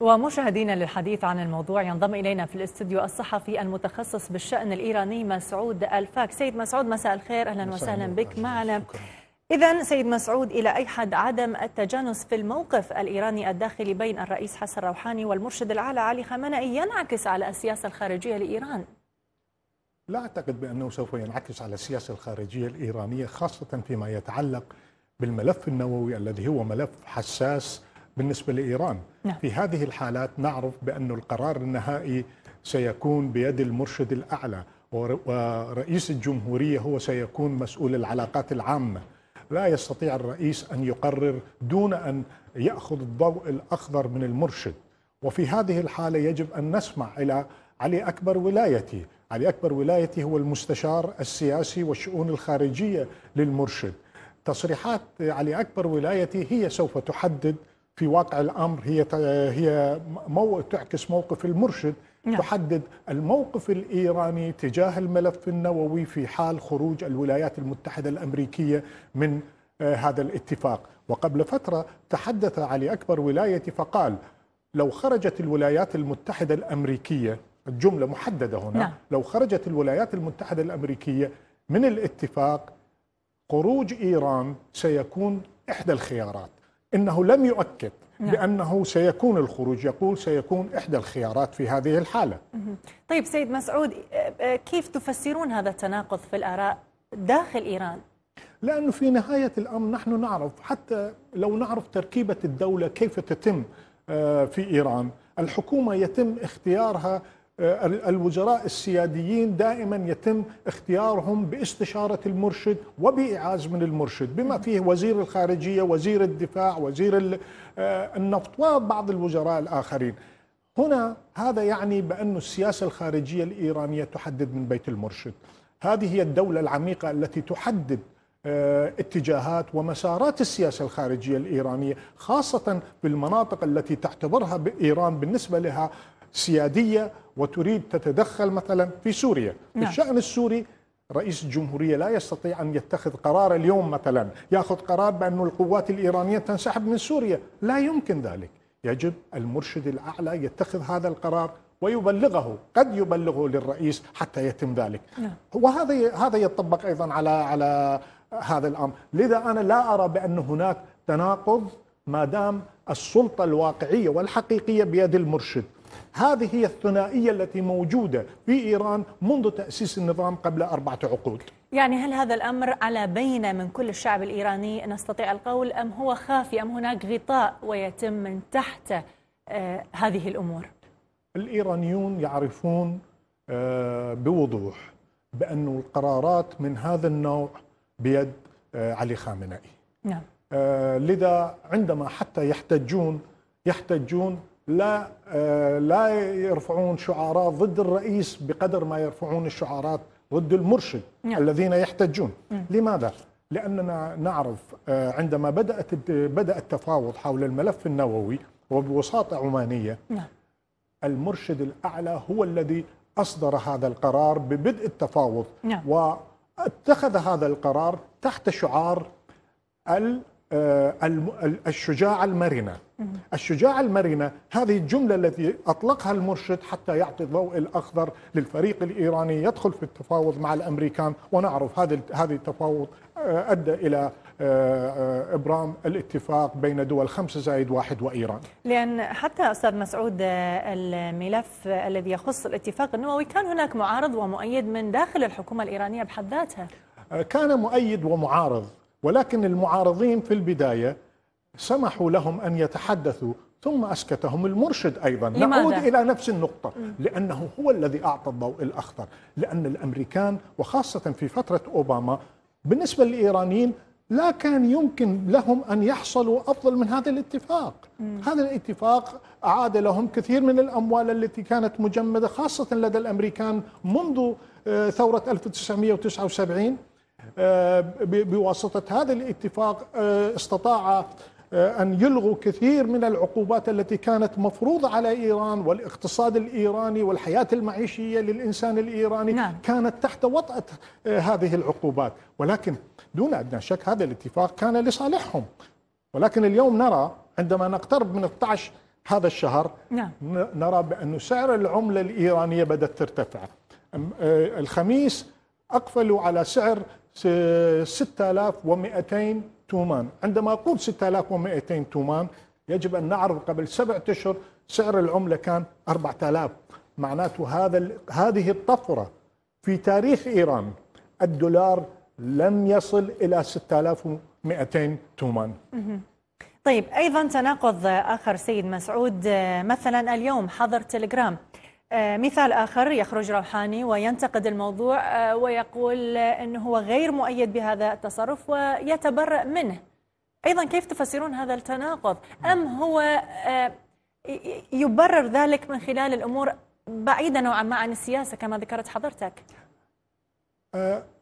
ومشاهدينا للحديث عن الموضوع ينضم إلينا في الاستديو الصحفي المتخصص بالشأن الإيراني مسعود الفاك سيد مسعود مساء الخير أهلا وسهلا بك معنا إذا سيد مسعود إلى أي حد عدم التجانس في الموقف الإيراني الداخلي بين الرئيس حسن روحاني والمرشد الأعلى علي خامنئي ينعكس على السياسة الخارجية لإيران لا أعتقد بأنه سوف ينعكس على السياسة الخارجية الإيرانية خاصة فيما يتعلق بالملف النووي الذي هو ملف حساس بالنسبة لإيران نعم. في هذه الحالات نعرف بأن القرار النهائي سيكون بيد المرشد الأعلى ورئيس الجمهورية هو سيكون مسؤول العلاقات العامة لا يستطيع الرئيس أن يقرر دون أن يأخذ الضوء الأخضر من المرشد وفي هذه الحالة يجب أن نسمع إلى علي أكبر ولايتي علي أكبر ولايتي هو المستشار السياسي والشؤون الخارجية للمرشد تصريحات علي أكبر ولايتي هي سوف تحدد في واقع الامر هي هي مو تعكس موقف المرشد نعم. تحدد الموقف الايراني تجاه الملف النووي في حال خروج الولايات المتحده الامريكيه من آه، هذا الاتفاق وقبل فتره تحدث علي اكبر ولايتي فقال لو خرجت الولايات المتحده الامريكيه الجمله محدده هنا نعم. لو خرجت الولايات المتحده الامريكيه من الاتفاق خروج ايران سيكون احدى الخيارات انه لم يؤكد نعم. بأنه سيكون الخروج يقول سيكون إحدى الخيارات في هذه الحالة طيب سيد مسعود إيه، إيه، كيف تفسرون هذا التناقض في الآراء داخل إيران؟ لأنه في نهاية الأمر نحن نعرف حتى لو نعرف تركيبة الدولة كيف تتم آه، في إيران الحكومة يتم اختيارها آه، الوزراء السياديين دائما يتم اختيارهم باستشارة المرشد وبإعاز من المرشد بما فيه وزير الخارجية وزير الدفاع وزير آه، النفط وبعض الوزراء الآخرين هنا هذا يعني بأن السياسة الخارجية الإيرانية تحدد من بيت المرشد هذه هي الدولة العميقة التي تحدد آه، اتجاهات ومسارات السياسة الخارجية الإيرانية خاصة في المناطق التي تعتبرها إيران بالنسبة لها سيادية وتريد تتدخل مثلا في سوريا في نعم. الشأن السوري رئيس الجمهورية لا يستطيع أن يتخذ قرار اليوم مثلا يأخذ قرار بأن القوات الإيرانية تنسحب من سوريا لا يمكن ذلك يجب المرشد الأعلى يتخذ هذا القرار ويبلغه قد يبلغه للرئيس حتى يتم ذلك نعم. وهذا هذا يطبق أيضا على على هذا الأمر لذا أنا لا أرى بأن هناك تناقض ما دام السلطة الواقعية والحقيقية بيد المرشد هذه هي الثنائية التي موجودة في إيران منذ تأسيس النظام قبل أربعة عقود يعني هل هذا الأمر على بينة من كل الشعب الإيراني نستطيع القول أم هو خافي أم هناك غطاء ويتم من تحت آه، هذه الأمور الإيرانيون يعرفون آه، بوضوح بأن القرارات من هذا النوع بيد آه، علي خامنئي نعم لذا عندما حتى يحتجون يحتجون لا آه، لا يرفعون شعارات ضد الرئيس بقدر ما يرفعون الشعارات ضد المرشد نعم. الذين يحتجون مم. لماذا؟ لأننا نعرف آه، عندما بدأت بدأ التفاوض حول الملف النووي وبوساطة عمانية نعم. المرشد الأعلى هو الذي أصدر هذا القرار ببدء التفاوض نعم. واتخذ هذا القرار تحت شعار ال آه، الشجاعة المرنة الشجاعة المرنة هذه الجملة التي أطلقها المرشد حتى يعطي الضوء الأخضر للفريق الإيراني يدخل في التفاوض مع الأمريكان ونعرف هذا التفاوض آه، أدى إلى آه، ابرام الاتفاق بين دول خمسه زائد واحد وايران. لان حتى استاذ مسعود الملف الذي يخص الاتفاق النووي كان هناك معارض ومؤيد من داخل الحكومه الايرانيه بحد ذاتها. كان مؤيد ومعارض ولكن المعارضين في البداية سمحوا لهم أن يتحدثوا ثم أسكتهم المرشد أيضا نعود إلى نفس النقطة لأنه هو الذي أعطى الضوء الأخضر لأن الأمريكان وخاصة في فترة أوباما بالنسبة للإيرانيين لا كان يمكن لهم أن يحصلوا أفضل من هذا الاتفاق هذا الاتفاق أعاد لهم كثير من الأموال التي كانت مجمدة خاصة لدى الأمريكان منذ آه، ثورة 1979 آه، بواسطة هذا الاتفاق آه، استطاع آه، أن يلغوا كثير من العقوبات التي كانت مفروضة على إيران والاقتصاد الإيراني والحياة المعيشية للإنسان الإيراني نعم. كانت تحت وطأة هذه العقوبات ولكن دون أدنى شك هذا الاتفاق كان لصالحهم ولكن اليوم نرى عندما نقترب من 12 هذا الشهر نعم. نرى بأن سعر العملة الإيرانية بدأت ترتفع الخميس أقفلوا على سعر 6200 تومان عندما أقول 6200 تومان يجب أن نعرف قبل سبعة أشهر سعر العملة كان 4000 معناته هذا هذه الطفرة في تاريخ إيران الدولار لم يصل إلى 6200 تومان طيب أيضا تناقض آخر سيد مسعود آه، مثلا اليوم حظر تليجرام آه، مثال آخر يخرج روحاني وينتقد الموضوع آه، ويقول آه، أنه هو غير مؤيد بهذا التصرف ويتبرأ منه أيضا كيف تفسرون هذا التناقض أم هو يبرر ذلك من خلال الأمور بعيدة نوعا ما عن السياسة كما ذكرت حضرتك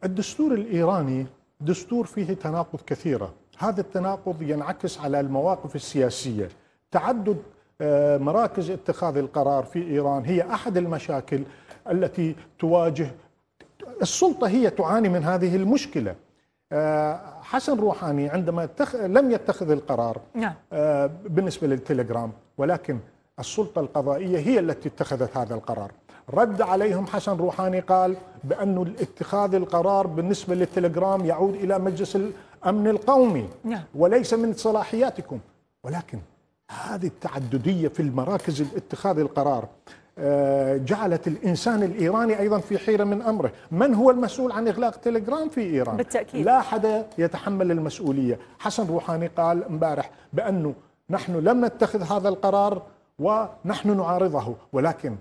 الدستور الإيراني دستور فيه تناقض كثيرة هذا التناقض ينعكس على المواقف السياسية تعدد آه، مراكز اتخاذ القرار في ايران هي احد المشاكل التي تواجه السلطه هي تعاني من هذه المشكله. آه، حسن روحاني عندما تخ... لم يتخذ القرار نعم. آه، بالنسبه للتليجرام ولكن السلطه القضائيه هي التي اتخذت هذا القرار. رد عليهم حسن روحاني قال بأن اتخاذ القرار بالنسبة للتليجرام يعود إلى مجلس الأمن القومي نعم. وليس من صلاحياتكم ولكن هذه التعددية في المراكز اتخاذ القرار آه، جعلت الإنسان الإيراني أيضا في حيرة من أمره من هو المسؤول عن إغلاق تليجرام في إيران بالتأكيد. لا حدا يتحمل المسؤولية حسن روحاني قال امبارح بأنه نحن لم نتخذ هذا القرار ونحن نعارضه ولكن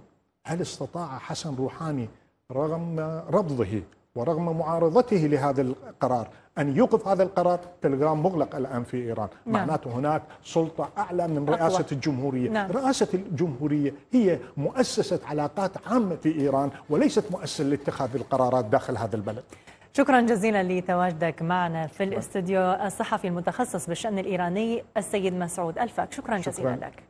هل استطاع حسن روحاني رغم رفضه ورغم معارضته لهذا القرار أن يوقف هذا القرار تلغرام مغلق الآن في إيران نعم. معناته هناك سلطة أعلى من رئاسة أطلع. الجمهورية نعم. رئاسة الجمهورية هي مؤسسة علاقات عامة في إيران وليست مؤسسة لاتخاذ القرارات داخل هذا البلد شكرا جزيلا لتواجدك معنا في الاستوديو الصحفي المتخصص بالشأن الإيراني السيد مسعود الفاك شكرا, شكرا. جزيلا لك